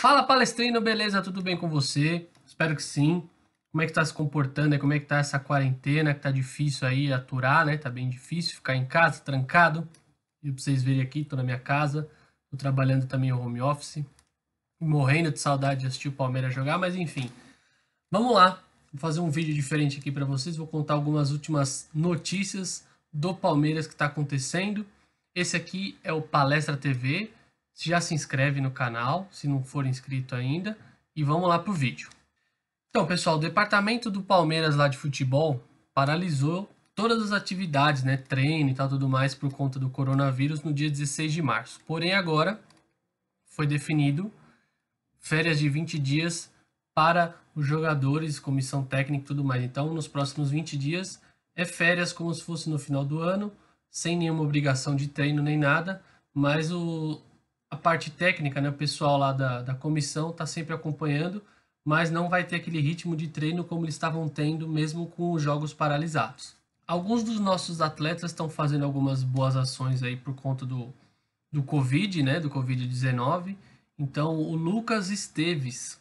Fala palestrino, beleza? Tudo bem com você? Espero que sim. Como é que tá se comportando? Né? Como é que tá essa quarentena que tá difícil aí aturar, né? Tá bem difícil ficar em casa, trancado. E pra vocês verem aqui, tô na minha casa, tô trabalhando também o home office. Morrendo de saudade de assistir o Palmeiras jogar, mas enfim. Vamos lá, vou fazer um vídeo diferente aqui para vocês, vou contar algumas últimas notícias do Palmeiras que está acontecendo. Esse aqui é o Palestra TV, se já se inscreve no canal, se não for inscrito ainda, e vamos lá pro vídeo. Então, pessoal, o departamento do Palmeiras lá de futebol paralisou todas as atividades, né, treino e tal tudo mais por conta do coronavírus no dia 16 de março. Porém, agora foi definido férias de 20 dias para os jogadores, comissão técnica e tudo mais. Então, nos próximos 20 dias é férias como se fosse no final do ano, sem nenhuma obrigação de treino nem nada, mas o, a parte técnica, né? O pessoal lá da, da comissão está sempre acompanhando, mas não vai ter aquele ritmo de treino como eles estavam tendo, mesmo com os jogos paralisados. Alguns dos nossos atletas estão fazendo algumas boas ações aí por conta do, do Covid, né? Do Covid-19. Então, o Lucas Esteves,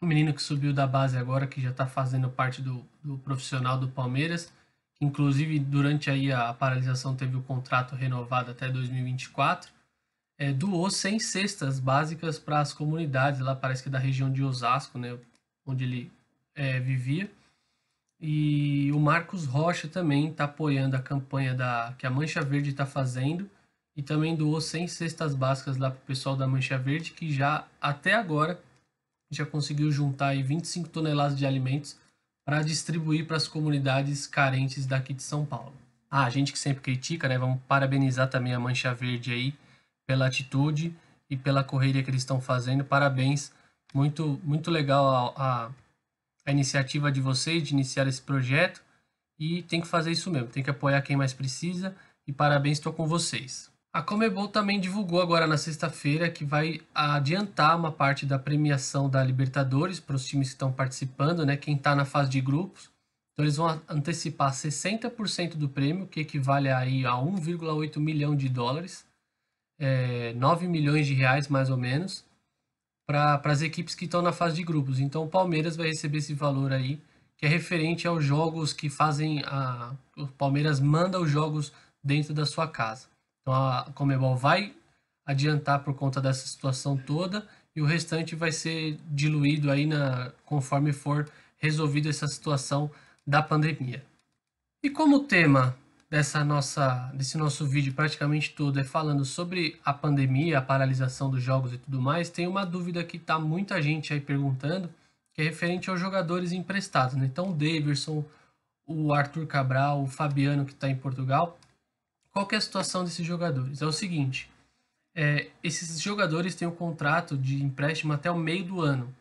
o menino que subiu da base agora, que já está fazendo parte do, do profissional do Palmeiras, inclusive durante aí a paralisação teve o contrato renovado até 2024 é, doou 100 cestas básicas para as comunidades lá, parece que é da região de Osasco, né, onde ele é, vivia. E o Marcos Rocha também está apoiando a campanha da, que a Mancha Verde está fazendo e também doou 100 cestas básicas lá para o pessoal da Mancha Verde, que já até agora já conseguiu juntar aí 25 toneladas de alimentos para distribuir para as comunidades carentes daqui de São Paulo. Ah, a gente que sempre critica, né? Vamos parabenizar também a Mancha Verde aí, pela atitude e pela correria que eles estão fazendo. Parabéns, muito, muito legal a, a, a iniciativa de vocês de iniciar esse projeto e tem que fazer isso mesmo, tem que apoiar quem mais precisa e parabéns, estou com vocês. A Comebol também divulgou agora na sexta-feira que vai adiantar uma parte da premiação da Libertadores para os times que estão participando, né? Quem está na fase de grupos. Então eles vão antecipar 60% do prêmio, que equivale aí a 1,8 milhão de dólares é, 9 milhões de reais, mais ou menos, para as equipes que estão na fase de grupos. Então o Palmeiras vai receber esse valor aí, que é referente aos jogos que fazem a. O Palmeiras manda os jogos dentro da sua casa. Então a Comebol vai adiantar por conta dessa situação toda e o restante vai ser diluído aí na, conforme for resolvida essa situação da pandemia. E como tema dessa nossa, desse nosso vídeo praticamente todo é falando sobre a pandemia, a paralisação dos jogos e tudo mais, tem uma dúvida que tá muita gente aí perguntando, que é referente aos jogadores emprestados, né? Então o Davidson, o Arthur Cabral, o Fabiano que está em Portugal. Qual que é a situação desses jogadores? É o seguinte, é, esses jogadores têm um contrato de empréstimo até o meio do ano.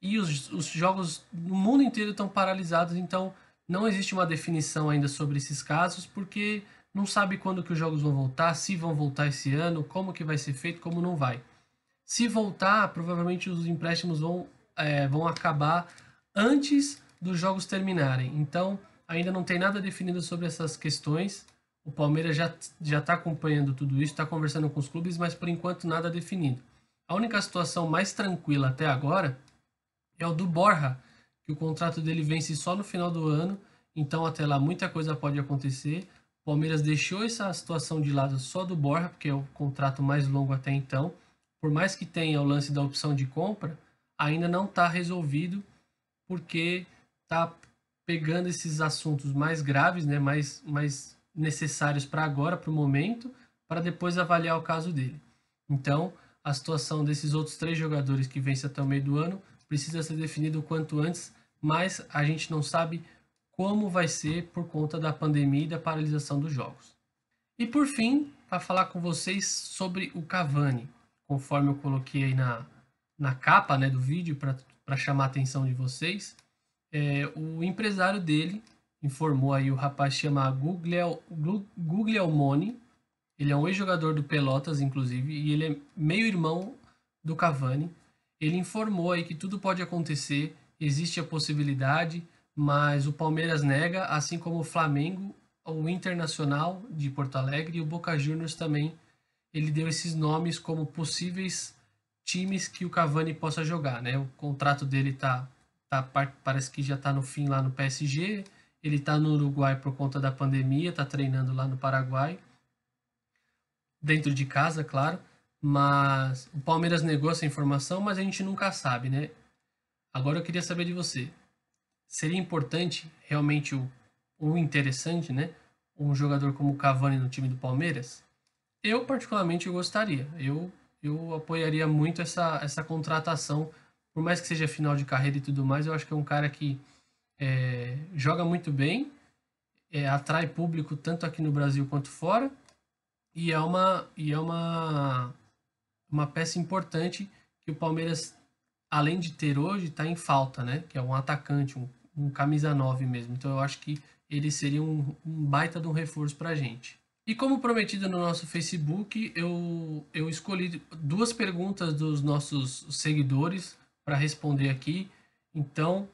E os, os jogos no mundo inteiro estão paralisados, então não existe uma definição ainda sobre esses casos, porque não sabe quando que os jogos vão voltar, se vão voltar esse ano, como que vai ser feito, como não vai. Se voltar, provavelmente os empréstimos vão, é, vão acabar antes dos jogos terminarem. Então, ainda não tem nada definido sobre essas questões. O Palmeiras já está acompanhando tudo isso, está conversando com os clubes, mas por enquanto nada definido. A única situação mais tranquila até agora é o do Borja, que o contrato dele vence só no final do ano, então até lá muita coisa pode acontecer. O Palmeiras deixou essa situação de lado só do Borja, porque é o contrato mais longo até então. Por mais que tenha o lance da opção de compra, ainda não está resolvido, porque está pegando esses assuntos mais graves, né, mais, mais necessários para agora, para o momento, para depois avaliar o caso dele. Então, a situação desses outros três jogadores que vence até o meio do ano precisa ser definido o quanto antes, mas a gente não sabe como vai ser por conta da pandemia e da paralisação dos jogos. E por fim, para falar com vocês sobre o Cavani, conforme eu coloquei aí na, na capa né, do vídeo para chamar a atenção de vocês, é, o empresário dele informou aí o rapaz chama Gugliel, ele é um ex-jogador do Pelotas, inclusive, e ele é meio-irmão do Cavani. Ele informou aí que tudo pode acontecer, existe a possibilidade, mas o Palmeiras nega, assim como o Flamengo, o Internacional de Porto Alegre e o Boca Juniors também. Ele deu esses nomes como possíveis times que o Cavani possa jogar, né? O contrato dele tá, tá parece que já está no fim lá no PSG. Ele está no Uruguai por conta da pandemia, está treinando lá no Paraguai, dentro de casa, claro. Mas o Palmeiras negou essa informação, mas a gente nunca sabe, né? Agora eu queria saber de você. Seria importante, realmente, o, o interessante, né? Um jogador como o Cavani no time do Palmeiras? Eu, particularmente, gostaria. Eu, eu apoiaria muito essa, essa contratação. Por mais que seja final de carreira e tudo mais, eu acho que é um cara que é, joga muito bem, é, atrai público tanto aqui no Brasil quanto fora. E é uma, e é uma uma peça importante que o Palmeiras, além de ter hoje, está em falta, né? Que é um atacante, um, um camisa 9 mesmo. Então eu acho que ele seria um, um baita de um reforço para a gente. E como prometido no nosso Facebook, eu, eu escolhi duas perguntas dos nossos seguidores para responder aqui. Então,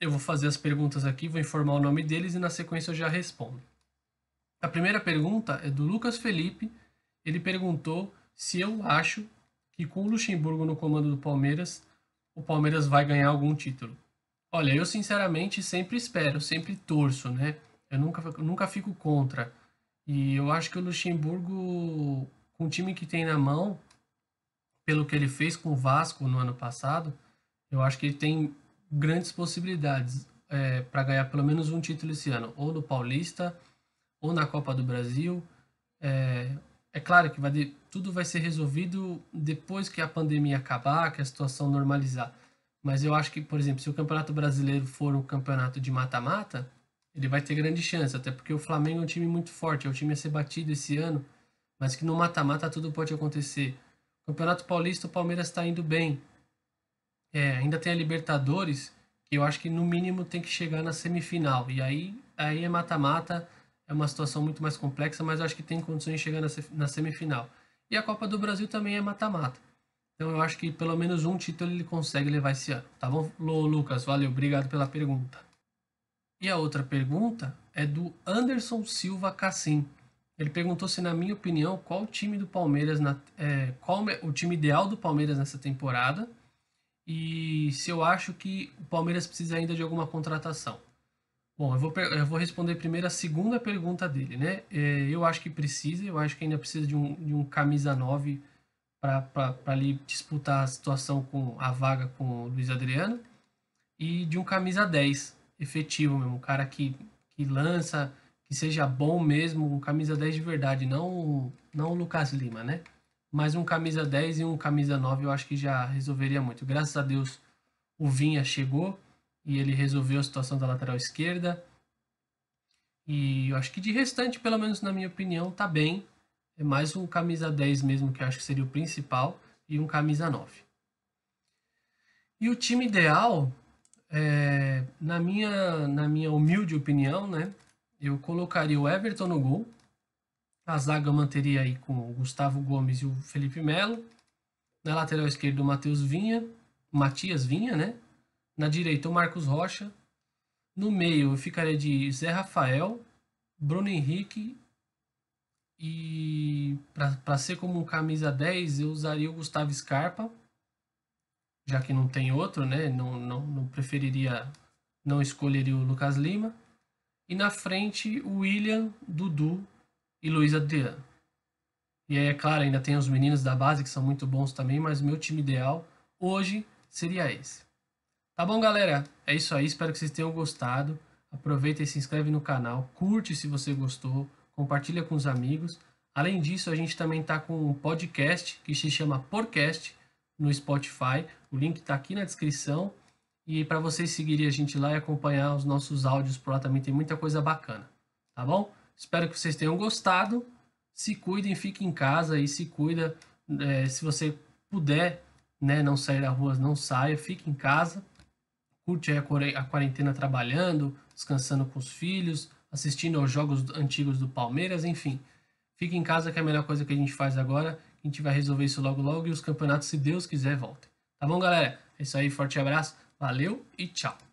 eu vou fazer as perguntas aqui, vou informar o nome deles e na sequência eu já respondo. A primeira pergunta é do Lucas Felipe. Ele perguntou se eu acho que com o Luxemburgo no comando do Palmeiras, o Palmeiras vai ganhar algum título. Olha, eu sinceramente sempre espero, sempre torço, né? Eu nunca, nunca fico contra. E eu acho que o Luxemburgo, com o time que tem na mão, pelo que ele fez com o Vasco no ano passado, eu acho que ele tem grandes possibilidades é, para ganhar pelo menos um título esse ano, ou no Paulista, ou na Copa do Brasil, é, é claro que vai de, tudo vai ser resolvido depois que a pandemia acabar, que a situação normalizar. Mas eu acho que, por exemplo, se o Campeonato Brasileiro for um campeonato de mata-mata, ele vai ter grande chance, até porque o Flamengo é um time muito forte, é um time a ser batido esse ano, mas que no mata-mata tudo pode acontecer. Campeonato Paulista, o Palmeiras está indo bem. É, ainda tem a Libertadores, que eu acho que no mínimo tem que chegar na semifinal. E aí, aí é mata-mata é uma situação muito mais complexa, mas acho que tem condições de chegar na semifinal. E a Copa do Brasil também é mata-mata. Então eu acho que pelo menos um título ele consegue levar esse ano. Tá bom, Lucas? Valeu, obrigado pela pergunta. E a outra pergunta é do Anderson Silva Cassim. Ele perguntou se, na minha opinião, qual o time do Palmeiras, na, é, qual o time ideal do Palmeiras nessa temporada e se eu acho que o Palmeiras precisa ainda de alguma contratação. Bom, eu vou, eu vou responder primeiro a segunda pergunta dele, né? É, eu acho que precisa, eu acho que ainda precisa de um, de um camisa 9 para ali disputar a situação com a vaga com o Luiz Adriano e de um camisa 10 efetivo mesmo, um cara que, que lança, que seja bom mesmo, um camisa 10 de verdade, não, não o Lucas Lima, né? Mas um camisa 10 e um camisa 9 eu acho que já resolveria muito. Graças a Deus o Vinha chegou, e ele resolveu a situação da lateral esquerda. E eu acho que de restante, pelo menos na minha opinião, tá bem. É mais um camisa 10 mesmo, que eu acho que seria o principal, e um camisa 9. E o time ideal, é, na, minha, na minha humilde opinião, né, eu colocaria o Everton no gol. A zaga manteria aí com o Gustavo Gomes e o Felipe Melo. Na lateral esquerda, o Matheus Vinha, Matias Vinha, né? Na direita, o Marcos Rocha. No meio, eu ficaria de Zé Rafael, Bruno Henrique. E para ser como camisa 10, eu usaria o Gustavo Scarpa, já que não tem outro, né? Não, não, não preferiria, não escolheria o Lucas Lima. E na frente, o William, Dudu e Luiz Adriano. E aí, é claro, ainda tem os meninos da base que são muito bons também, mas o meu time ideal hoje seria esse. Tá bom, galera? É isso aí, espero que vocês tenham gostado. Aproveita e se inscreve no canal, curte se você gostou, compartilha com os amigos. Além disso, a gente também tá com um podcast que se chama Podcast no Spotify. O link está aqui na descrição. E para vocês seguirem a gente lá e acompanhar os nossos áudios por lá também tem muita coisa bacana. Tá bom? Espero que vocês tenham gostado. Se cuidem, fiquem em casa e se cuida. É, se você puder né, não sair da rua, não saia, fique em casa curte a quarentena trabalhando, descansando com os filhos, assistindo aos jogos antigos do Palmeiras, enfim. Fique em casa que é a melhor coisa que a gente faz agora. A gente vai resolver isso logo logo e os campeonatos, se Deus quiser, voltem. Tá bom, galera? É isso aí, forte abraço, valeu e tchau!